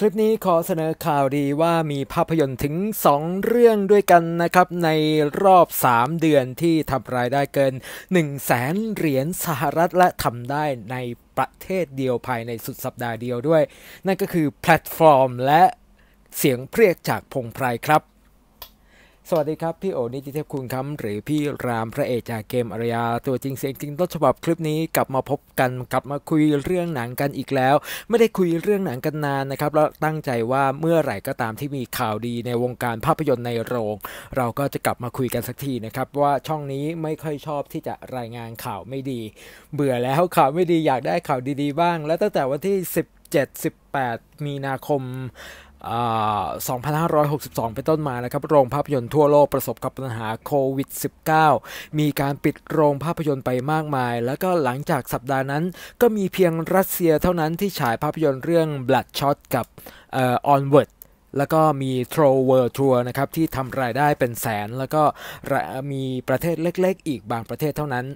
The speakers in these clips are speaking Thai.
คลิปนี้ขอเสนอข่าวดีว่ามีภาพยนตร์ถึง 2 เรื่องด้วยกันนะครับ ในรอบ 3 เดือนที่ทำรายได้เกิน1 0 0 0 0แสนเหรียญสหรัฐและทำได้ในประเทศเดียวภายในสุดสัปดาห์เดียวด้วย นั่นก็คือแพลตฟอร์ม และเสียงเพรียกจากพงไพรครับสวัสดีครับ พี่โอนิติเทพคุณคำหรือพี่ราม พระเอกจากเกมอารยา ตัวจริงเสียงจริงต้นฉบับคลิปนี้กลับมาพบกันกลับมาคุยเรื่องหนังกันอีกแล้ว ไม่ได้คุยเรื่องหนังกันนานนะครับแล้วตั้งใจว่าเมื่อไหร่ก็ตามที่มีข่าวดีในวงการภาพยนตร์ในโรงเราก็จะกลับมาคุยกันสักทีนะครับว่าช่องนี้ไม่ค่อยชอบที่จะรายงานข่าวไม่ดี เบื่อแล้วข่าวไม่ดีอยากได้ข่าวดีๆ บ้าง และตั้งแต่วันที่10 7 18 มีนาคม2562 เป็นต้นมานะครับโรงภาพยนตร์ทั่วโลกประสบกับปัญหาโควิด -19 มีการปิดโรงภาพยนตร์ไปมากมาย แล้วก็หลังจากสัปดาห์นั้น ก็มีเพียงรัสเซียเท่านั้นที่ฉายภาพยนตร์เรื่อง Bloodshot กับ Onward แล้วก็มี Throw World Tour นะครับ ที่ทำรายได้เป็นแสน แล้วก็มีประเทศเล็กๆ อีกบางประเทศเท่านั้น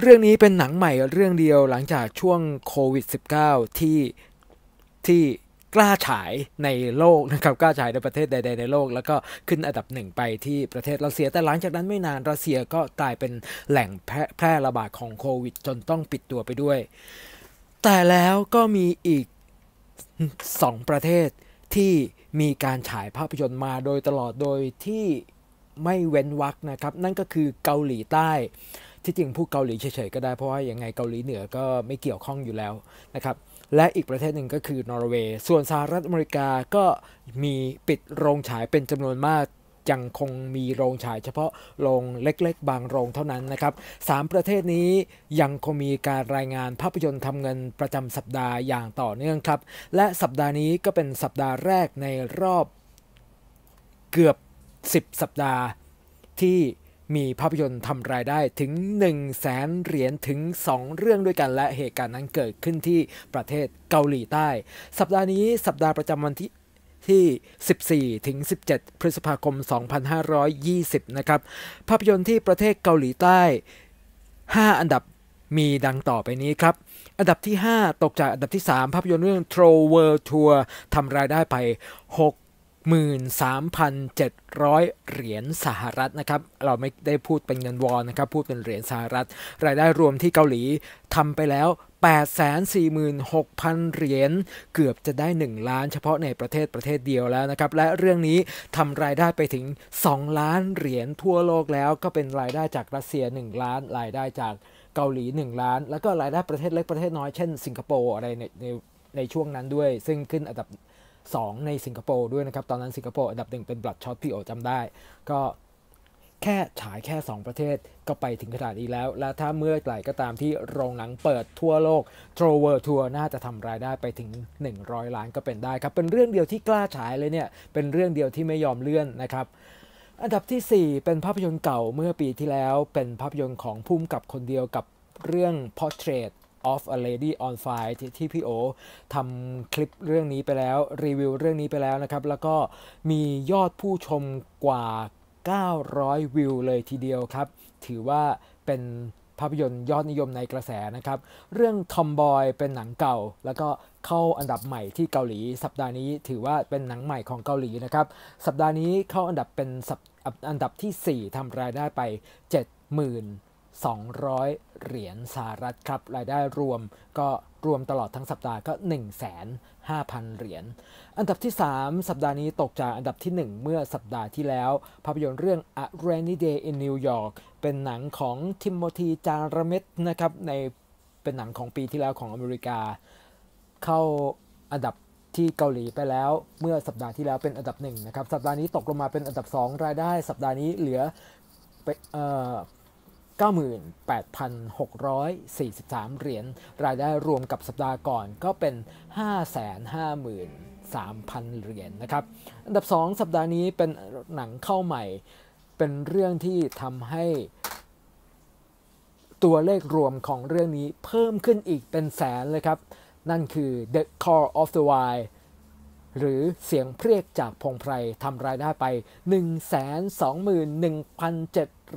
เรื่องนี้เป็นหนังใหม่เรื่องเดียวหลังจากช่วงโควิด -19 ที่ที่กล้าฉายในโลกนะครับกล้าฉายในประเทศใดๆในโลกแล้วก็ขึ้นอันดับหนึ่ง ไปที่ประเทศรัสเซีย แต่หลังจากนั้นไม่นานรัสเซียก็กลายเป็นแหล่งแพร่ระบาดของโควิด จนต้องปิดตัวไปด้วย แต่แล้วก็มีอีก 2 ประเทศที่มีการฉายภาพยนตร์มาโดยตลอดโดยที่ไม่เว้นวรรคนะครับ นั่นก็คือเกาหลีใต้ที่จริงพูดเกาหลีเฉยๆก็ได้เพราะว่ายังไงเกาหลีเหนือก็ไม่เกี่ยวข้องอยู่แล้วนะครับและอีกประเทศหนึ่งก็คือนอร์เวย์ ส่วนสหรัฐอเมริกาก็มีปิดโรงฉายเป็นจำนวนมาก ยังคงมีโรงฉายเฉพาะโรงเล็กๆบางโรงเท่านั้นนะครับ สามประเทศนี้ยังคงมีการรายงานภาพยนตร์ทำเงินประจำสัปดาห์อย่างต่อเนื่องครับ และสัปดาห์นี้ก็เป็นสัปดาห์แรกในรอบเกือบ 10 สัปดาห์ที่มีภาพยนตร์ทำรายได้ถึง1 0 0 0 0แสนเหรียญถึง2 เรื่องด้วยกัน และเหตุการณ์นั้นเกิดขึ้นที่ประเทศเกาหลีใต้ สัปดาห์นี้สัปดาห์ประจำวันที่ที่ 14ถึง17 พฤษภาคม 2520นะครับภาพยนตร์ที่ประเทศเกาหลีใต้ 5 อันดับมีดังต่อไปนี้ครับอันดับที่ 5 ตกจากอันดับที่ 3 ภาพยนตร์เรื่อง Troll World Tour ทำรายได้ไป 6 13,700 เหรียญสหรัฐนะครับ เราไม่ได้พูดเป็นเงินวอนนะครับ พูดเป็นเหรียญสหรัฐ รายได้รวมที่เกาหลีทำไปแล้ว 846,000เหรียญ เกือบจะได้ 1 ล้าน เฉพาะในประเทศประเทศเดียวแล้วนะครับ และเรื่องนี้ทำรายได้ไปถึง2ล้านเหรียญทั่วโลกแล้ว ก็เป็นรายได้จากรัสเซีย1ล้าน รายได้จากเกาหลี 1 ล้าน แล้วก็รายได้ประเทศเล็กประเทศน้อยเช่นสิงคโปร์อะไรในในในช่วงนั้นด้วย ซึ่งขึ้นอันดับ2 ในสิงคโปร์ด้วยนะครับตอนนั้นสิงคโปร์อันดับหนึ่งเป็นบลัดช็อตพี่โอจำได้ ก็แค่ฉายแค่ 2 ประเทศก็ไปถึงขนาดนี้แล้ว และถ้าเมื่อไหร่ก็ตามที่โรงหนังเปิดทั่วโลก t r o w e r Tour น่าจะทำรายได้ไปถึง 100 ล้านก็เป็นได้ครับเป็นเรื่องเดียวที่กล้าฉายเลยเนี่ยเป็นเรื่องเดียวที่ไม่ยอมเลื่อนนะครับอันดับที่ 4 เป็นภาพยนตร์เก่าเมื่อปีที่แล้วเป็นภาพยนตร์ของพุ่มกับคนเดียวกับเรื่อง Portrait of a Lady on Fire ทที่พี่โอทำคลิปเรื่องนี้ไปแล้ว รีวิวเรื่องนี้ไปแล้วนะครับ แล้วก็มียอดผู้ชมกว่า 900 วิวเลยทีเดียวครับ ถือว่าเป็นภาพยนตร์ยอดนิยมในกระแสนะครับ เรื่องทอมบอยเป็นหนังเก่า แล้วก็เข้าอันดับใหม่ที่เกาหลี สัปดาห์นี้ถือว่าเป็นหนังใหม่ของเกาหลีนะครับสัปดาห์นี้เข้าอันดับเป็นอันดับที่ 4 ทำรายได้ไป 7 0 0 0 0 200เหรียญสหรัฐครับ รายได้รวมก็รวมตลอดทั้งสัปดาห์ก็ 1 5 0 0 0เหรียญอันดับที่ 3 สัปดาห์นี้ตกจากอันดับที่ 1 เมื่อสัปดาห์ที่แล้ว ภาพยนตร์เรื่อง A Rainy Day in New York เป็นหนังของทิมโมธีจารเมตนะครับ ในเป็นหนังของปีที่แล้วของอเมริกา เข้าอันดับที่เกาหลีไปแล้ว เมื่อสัปดาห์ที่แล้วเป็นอันดับหนึ่งนะครับสัปดาห์นี้ตกลงมาเป็นอันดับ 2 รายได้ สัปดาห์นี้เหลือไปเอ่อ98,643 เหรียญรายได้รวมกับสัปดาห์ก่อนก็เป็น 553,000 เหรียญนนะครับอันดับ 2 สัปดาห์นี้เป็นหนังเข้าใหม่เป็นเรื่องที่ทำให้ตัวเลขรวมของเรื่องนี้เพิ่มขึ้นอีกเป็นแสนเลยครับ นั่นคือ The Call of the Wild หรือเสียงเพรียกจากพงไพรทำรายได้ไป 121,794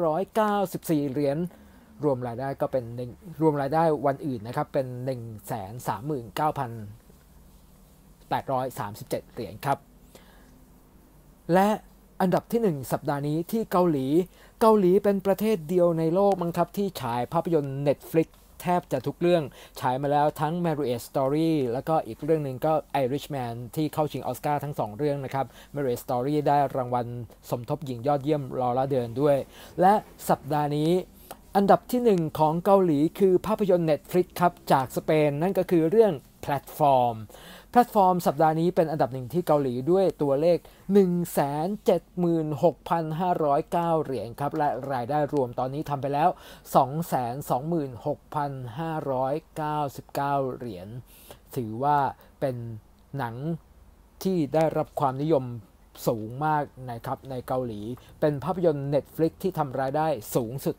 เหรียญ รวมรายได้ก็เป็น รวมรายได้วันอื่นนะครับ เป็น 139,837 เหรียญครับ และอันดับที่ 1 สัปดาห์นี้ที่เกาหลี เกาหลีเป็นประเทศเดียวในโลกมั้งครับที่ฉายภาพยนตร์ Netflix แทบจะทุกเรื่องฉายมาแล้วทั้ง Marriage Story แล้วก็อีกเรื่องหนึ่งก็ Irishman ที่เข้าชิงออสการ์ทั้ง2เรื่องนะครับ Marriage Story ได้รางวัลสมทบหญิงยอดเยี่ยมลอร่าเดินด้วย และสัปดาห์นี้ อันดับที่1ของเกาหลีคือภาพยนตร์ Netflix ครับ จากสเปนนั่นก็คือเรื่องพลตฟอร์มแพลตฟอร์มสัปดาห์นี้เป็นอันดับหนึ่งที่เกาหลีด้วยตัวเลข 176,509 เหรียญครับ และรายได้รวมตอนนี้ทำไปแล้ว 226,599 เหรียญถือว่าเป็นหนังที่ได้รับความนิยมสูงมากนะครับในเกาหลี เป็นภาพยนตร์ Netflix ที่ทำรายได้สูงสุด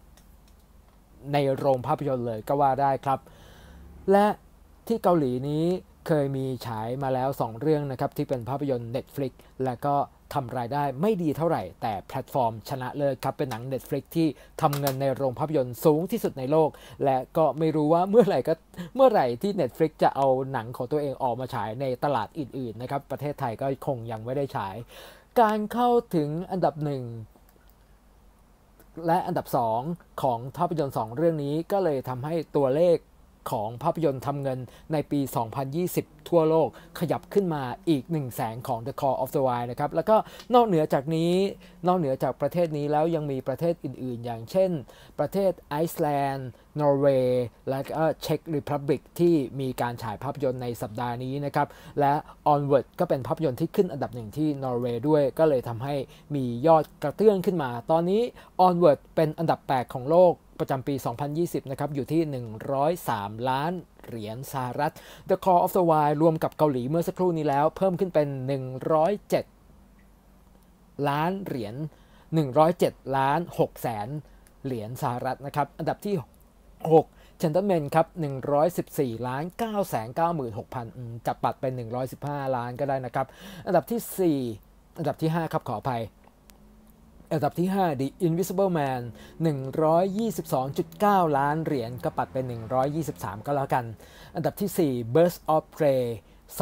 ในโรงภาพยนตร์เลยก็ว่าได้ครับและที่เกาหลีนี้เคยมีฉายมาแล้ว 2 เรื่องนะครับที่เป็นภาพยนตร์ Netflix และก็ทำรายได้ไม่ดีเท่าไหร่ แต่แพลตฟอร์มชนะเลยครับ เป็นหนัง Netflix ที่ทำเงินในโรงภาพยนตร์สูงที่สุดในโลก และก็ไม่รู้ว่าเมื่อไหร่ก็เมื่อไหร่ที่ Netflix จะเอาหนังของตัวเองออกมาฉายในตลาดอื่น ๆ นะครับ ประเทศไทยก็คงยังไม่ได้ฉาย การเข้าถึงอันดับหนึ่งและอันดับ 2 ของภาพยนตร์ 2 เรื่องนี้ก็เลยทำให้ตัวเลขของภาพยนตร์ทำเงินในปี 2020 ทั่วโลกขยับขึ้นมาอีก 1 แสงของ The Call of the Wild นะครับ แล้วก็นอกเหนือจากนี้นอกเหนือจากประเทศนี้แล้วยังมีประเทศอื่นๆ อย่างเช่น ประเทศไอซ์แลนด์ นอร์เวย์ และก็เช็กริพับลิกที่มีการฉายภาพยนตร์ในสัปดาห์นี้นะครับ และ Onward ก็เป็นภาพยนตร์ที่ขึ้นอันดับหนึ่งที่นอร์เวย์ด้วยก็เลยทำให้มียอดกระเตื้องขึ้นมา ตอนนี้ Onward เป็นอันดับ 8 ของโลกประจำปี 2020 นะครับ อยู่ที่ 103 ล้านเหรียญสหรัฐ The Call of the Wild รวมกับเกาหลีเมื่อสักครู่นี้แล้ว เพิ่มขึ้นเป็น 107 ล้านเหรียญ 107 ล้าน 6 แสนเหรียญสหรัฐนะครับ อันดับที่6เชนเตอร์แมนครับ 114 ล้าน 9 9 6 0 0 0จับปัดเป็น 115 ล้านก็ได้นะครับ อันดับที่ 4 อันดับที่ 5 ครับขออภัยอันดับที่ 5 The Invisible Man 122.9 ล้านเหรียญก็ปัดไป123 ก็แล้วกัน อันดับที่ 4 b i r s t of Prey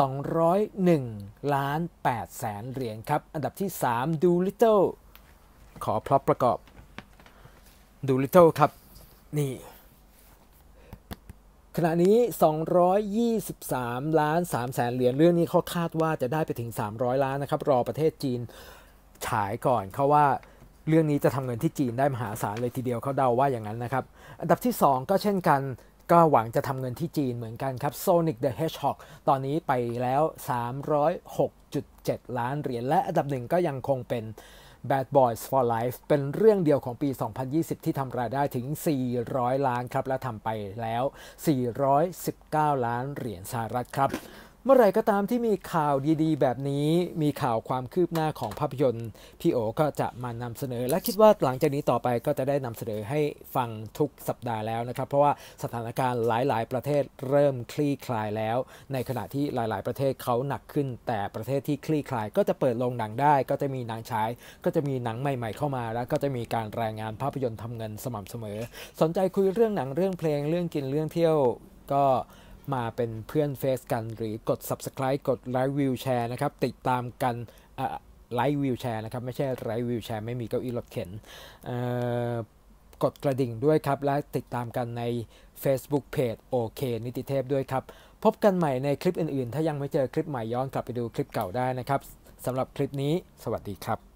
201 ล้าน8แสนเหรียญครับ อันดับที่ 3 Do Little ขอพรอพประกอบ Do Little ครับ นี่ขณะนี้ 223 ล้าน3แสนเหรียญ เรื่องนี้เขาคาดว่าจะได้ไปถึง 300 ล้านนะครับ รอประเทศจีน ฉายก่อนเขาว่าเรื่องนี้จะทำเงินที่จีนได้มหาศาลเลยทีเดียวเขาเดาว่าอย่างนั้นนะครับ อันดับที่ 2 ก็เช่นกัน ก็หวังจะทำเงินที่จีนเหมือนกันครับ Sonic the Hedgehog ตอนนี้ไปแล้ว306.7 ล้านเหรียญ และอันดับหนึ่งก็ยังคงเป็น Bad Boys for Life เป็นเรื่องเดียวของปี 2020 ที่ทำรายได้ถึง 400 ล้านครับและทำไปแล้ว 419 ล้านเหรียญสหรัฐครับเมื่อไรก็ตามที่มีข่าวดีๆ แบบนี้มีข่าวความคืบหน้าของภาพยนตร์พี่โอก็จะมานำเสนอและคิดว่าหลังจากนี้ต่อไปก็จะได้นำเสนอให้ฟังทุกสัปดาห์แล้วนะครับ เพราะว่าสถานการณ์หลาย ๆ ประเทศเริ่มคลี่คลายแล้ว ในขณะที่หลายๆ ประเทศเขาหนักขึ้น แต่ประเทศที่คลี่คลายก็จะเปิดโรงหนังได้ก็จะมีหนังฉายก็จะมีหนังใหม่ๆ เข้ามาแล้วก็จะมีการรายงานภาพยนตร์ทำเงินสม่ำเสมอ สนใจคุยเรื่องหนังเรื่องเพลงเรื่องกินเรื่องเที่ยวก็มาเป็นเพื่อนเฟซกันหรือกด subscribe กดไลค์วิวแชร์นะครับ ติดตามกันไลค์วิวแชร์นะครับ ไม่ใช่ไลค์วิวแชร์ไม่มีเก้าอี้รถเข็นกดกระดิ่งด้วยครับ และติดตามกันใน Facebook Page โอเค นิติเทพด้วยครับ พบกันใหม่ในคลิปอื่นๆ ถ้ายังไม่เจอคลิปใหม่ ย้อนกลับไปดูคลิปเก่าได้นะครับสำหรับคลิปนี้สวัสดีครับ